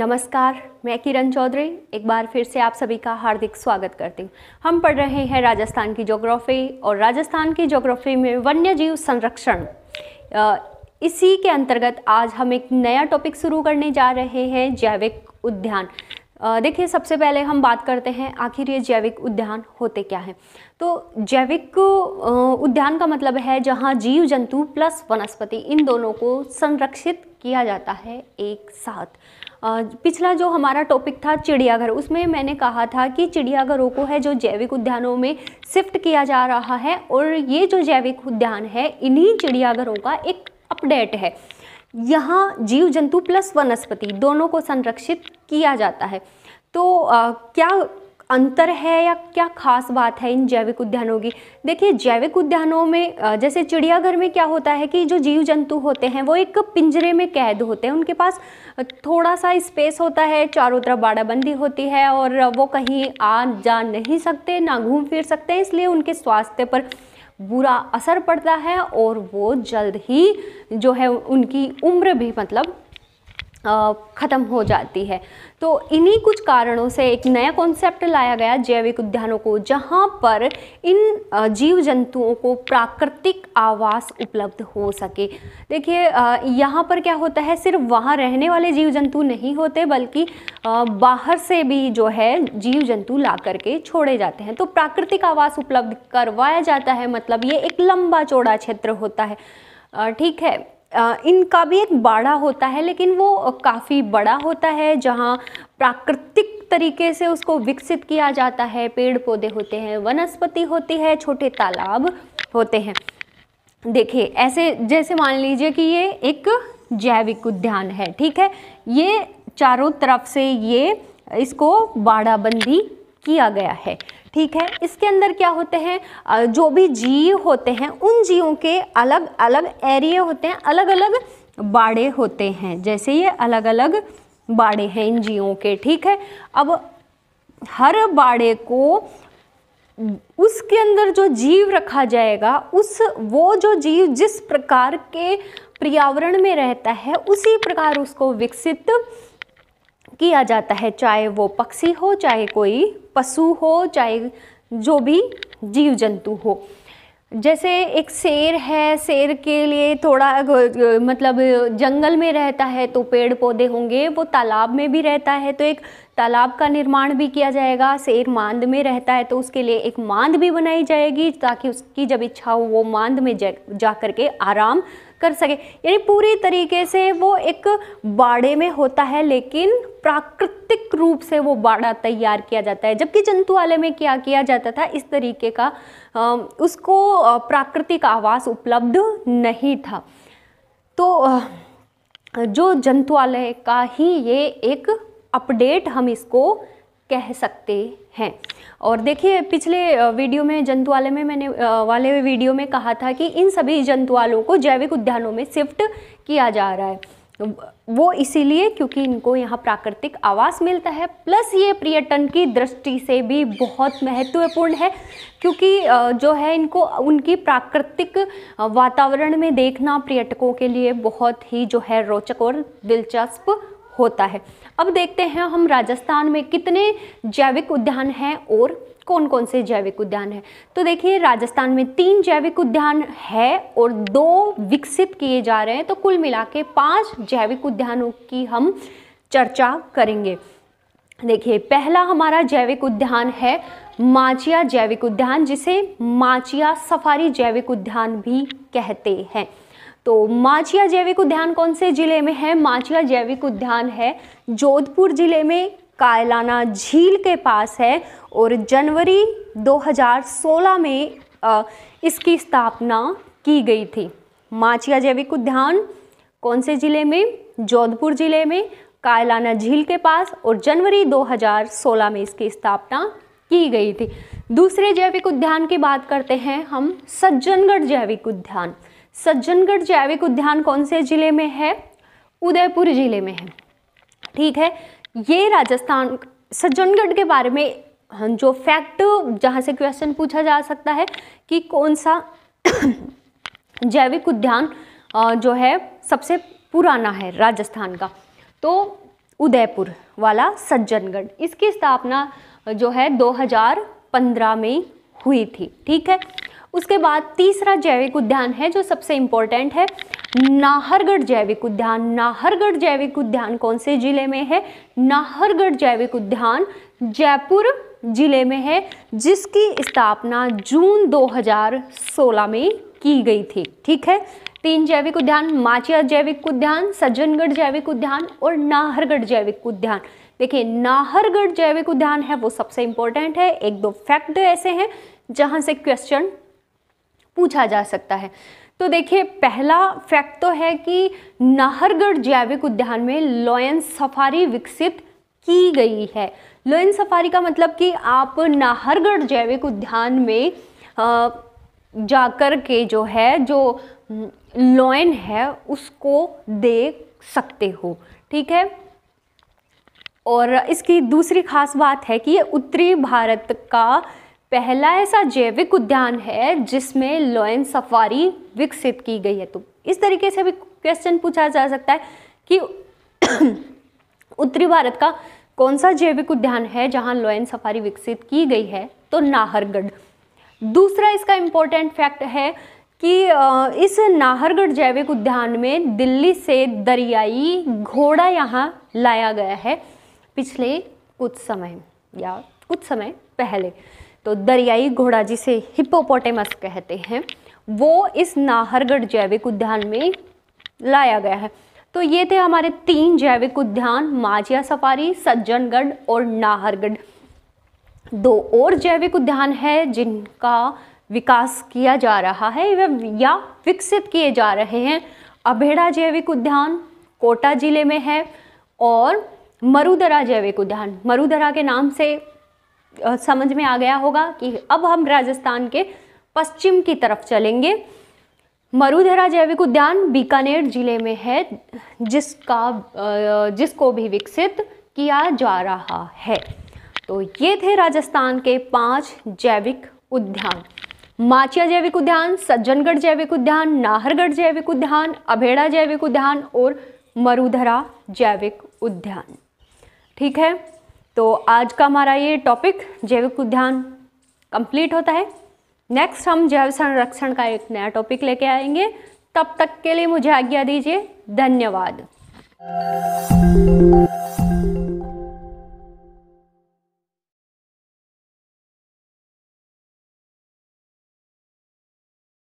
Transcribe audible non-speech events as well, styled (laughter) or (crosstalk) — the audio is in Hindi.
नमस्कार मैं किरण चौधरी एक बार फिर से आप सभी का हार्दिक स्वागत करती हूँ हम पढ़ रहे हैं राजस्थान की ज्योग्राफी और राजस्थान की ज्योग्राफी में वन्य जीव संरक्षण इसी के अंतर्गत आज हम एक नया टॉपिक शुरू करने जा रहे हैं जैविक उद्यान देखिए सबसे पहले हम बात करते हैं आखिर ये जैविक उद्यान होते क्या हैं तो जैविक उद्यान का मतलब है जहाँ जीव जंतु प्लस वनस्पति इन दोनों को संरक्षित किया जाता है एक साथ पिछला जो हमारा टॉपिक था चिड़ियाघर उसमें मैंने कहा था कि चिड़ियाघरों को है जो जैविक उद्यानों में शिफ्ट किया जा रहा है और ये जो जैविक उद्यान है इन्हीं चिड़ियाघरों का एक अपडेट है यहाँ जीव जंतु प्लस वनस्पति दोनों को संरक्षित किया जाता है तो आ, क्या अंतर है या क्या खास बात है इन जैविक उद्यानों की देखिए जैविक उद्यानों में जैसे चिड़ियाघर में क्या होता है कि जो जीव जंतु होते हैं वो एक पिंजरे में कैद होते हैं उनके पास थोड़ा सा स्पेस होता है चारों तरफ बाड़ाबंदी होती है और वो कहीं आ जा नहीं सकते ना घूम फिर सकते इसलिए उनके स्वास्थ्य पर बुरा असर पड़ता है और वो जल्द ही जो है उनकी उम्र भी मतलब ख़त्म हो जाती है तो इन्हीं कुछ कारणों से एक नया कॉन्सेप्ट लाया गया जैविक उद्यानों को जहाँ पर इन जीव जंतुओं को प्राकृतिक आवास उपलब्ध हो सके देखिए यहाँ पर क्या होता है सिर्फ वहाँ रहने वाले जीव जंतु नहीं होते बल्कि बाहर से भी जो है जीव जंतु ला करके छोड़े जाते हैं तो प्राकृतिक आवास उपलब्ध करवाया जाता है मतलब ये एक लंबा चौड़ा क्षेत्र होता है ठीक है इनका भी एक बाड़ा होता है लेकिन वो काफ़ी बड़ा होता है जहाँ प्राकृतिक तरीके से उसको विकसित किया जाता है पेड़ पौधे होते हैं वनस्पति होती है छोटे तालाब होते हैं देखिए ऐसे जैसे मान लीजिए कि ये एक जैविक उद्यान है ठीक है ये चारों तरफ से ये इसको बाड़ाबंदी किया गया है ठीक है इसके अंदर क्या होते हैं जो भी जीव होते हैं उन जीवों के अलग अलग एरिए होते हैं अलग अलग बाड़े होते हैं जैसे ये अलग अलग बाड़े हैं इन जीवों के ठीक है अब हर बाड़े को उसके अंदर जो जीव रखा जाएगा उस वो जो जीव जिस प्रकार के पर्यावरण में रहता है उसी प्रकार उसको विकसित किया जाता है चाहे वो पक्षी हो चाहे कोई पशु हो चाहे जो भी जीव जंतु हो जैसे एक शेर है शेर के लिए थोड़ा मतलब जंगल में रहता है तो पेड़ पौधे होंगे वो तालाब में भी रहता है तो एक तालाब का निर्माण भी किया जाएगा शेर मांद में रहता है तो उसके लिए एक मांद भी बनाई जाएगी ताकि उसकी जब इच्छा हो वो मांद में जा कर के आराम कर सके यानी पूरी तरीके से वो एक बाड़े में होता है लेकिन प्राकृतिक रूप से वो बाड़ा तैयार किया जाता है जबकि जंतुआलय में क्या किया जाता था इस तरीके का उसको प्राकृतिक आवास उपलब्ध नहीं था तो जो जंतुआलय का ही ये एक अपडेट हम इसको कह सकते हैं और देखिए पिछले वीडियो में जंतुआलय में मैंने वाले वीडियो में कहा था कि इन सभी जंतुआलों को जैविक उद्यानों में शिफ्ट किया जा रहा है वो इसीलिए क्योंकि इनको यहाँ प्राकृतिक आवास मिलता है प्लस ये पर्यटन की दृष्टि से भी बहुत महत्वपूर्ण है क्योंकि जो है इनको उनकी प्राकृतिक वातावरण में देखना पर्यटकों के लिए बहुत ही जो है रोचक और दिलचस्प होता है अब देखते हैं हम राजस्थान में कितने जैविक उद्यान हैं और कौन कौन से जैविक उद्यान हैं तो देखिए राजस्थान में तीन जैविक उद्यान है और दो विकसित किए जा रहे हैं तो कुल मिला के पाँच जैविक उद्यानों की हम चर्चा करेंगे देखिए पहला हमारा जैविक उद्यान है माचिया जैविक उद्यान जिसे माचिया सफारी जैविक उद्यान भी कहते हैं तो माचिया जैविक उद्यान कौन से ज़िले में है माचिया जैविक उद्यान है जोधपुर ज़िले में कायलाना झील के पास है और जनवरी 2016 में इसकी स्थापना की गई थी माचिया जैविक उद्यान कौन से ज़िले में जोधपुर ज़िले में कायलाना झील के पास और जनवरी 2016 में इसकी स्थापना की गई थी दूसरे जैविक उद्यान की बात करते हैं हम सज्जनगढ़ जैविक उद्यान सज्जनगढ़ जैविक उद्यान कौन से ज़िले में है उदयपुर ज़िले में है ठीक है ये राजस्थान सज्जनगढ़ के बारे में हाँ, जो फैक्ट जहाँ से क्वेश्चन पूछा जा सकता है कि कौन सा (coughs) जैविक उद्यान जो है सबसे पुराना है राजस्थान का तो उदयपुर वाला सज्जनगढ़ इसकी स्थापना जो है 2015 में हुई थी ठीक है उसके बाद तीसरा जैविक उद्यान है जो सबसे इम्पोर्टेंट है नाहरगढ़ जैविक उद्यान नाहरगढ़ जैविक उद्यान कौन से ज़िले में है नाहरगढ़ जैविक उद्यान जयपुर जिले में है जिसकी स्थापना जून 2016 में की गई थी ठीक है तीन जैविक उद्यान माचिया जैविक उद्यान सज्जनगढ़ जैविक उद्यान और नाहरगढ़ जैविक उद्यान देखिए नाहरगढ़ जैविक उद्यान है वो सबसे इम्पोर्टेंट है एक दो फैक्ट ऐसे हैं जहाँ से क्वेश्चन पूछा जा सकता है तो देखिए पहला फैक्ट तो है कि नाहरगढ़ जैविक उद्यान में लॉयन सफारी विकसित की गई है लॉयन सफारी का मतलब कि आप नाहरगढ़ जैविक उद्यान में जाकर के जो है जो लॉयन है उसको देख सकते हो ठीक है और इसकी दूसरी खास बात है कि ये उत्तरी भारत का पहला ऐसा जैविक उद्यान है जिसमें लॉयन सफारी विकसित की गई है तो इस तरीके से भी क्वेश्चन पूछा जा सकता है कि (clears throat) उत्तरी भारत का कौन सा जैविक उद्यान है जहां लॉयन सफारी विकसित की गई है तो नाहरगढ़ दूसरा इसका इम्पोर्टेंट फैक्ट है कि इस नाहरगढ़ जैविक उद्यान में दिल्ली से दरियाई घोड़ा यहाँ लाया गया है पिछले कुछ समय या कुछ समय पहले तो दरियाई घोड़ा जिसे हिप्पोपोटेमस कहते हैं वो इस नाहरगढ़ जैविक उद्यान में लाया गया है तो ये थे हमारे तीन जैविक उद्यान माझिया सफारी सज्जनगढ़ और नाहरगढ़ दो और जैविक उद्यान है जिनका विकास किया जा रहा है या विकसित किए जा रहे हैं अभेड़ा जैविक उद्यान कोटा जिले में है और मरुदरा जैविक उद्यान मरुदरा के नाम से समझ में आ गया होगा कि अब हम राजस्थान के पश्चिम की तरफ चलेंगे मरुधरा जैविक उद्यान बीकानेर जिले में है जिसका जिसको भी विकसित किया जा रहा है तो ये थे राजस्थान के पांच जैविक उद्यान माचिया जैविक उद्यान सज्जनगढ़ जैविक उद्यान नाहरगढ़ जैविक उद्यान अभेड़ा जैविक उद्यान और मरुधरा जैविक उद्यान ठीक है तो आज का हमारा ये टॉपिक जैविक उद्यान कंप्लीट होता है नेक्स्ट हम जैव संरक्षण का एक नया टॉपिक लेके आएंगे तब तक के लिए मुझे आज्ञा दीजिए धन्यवाद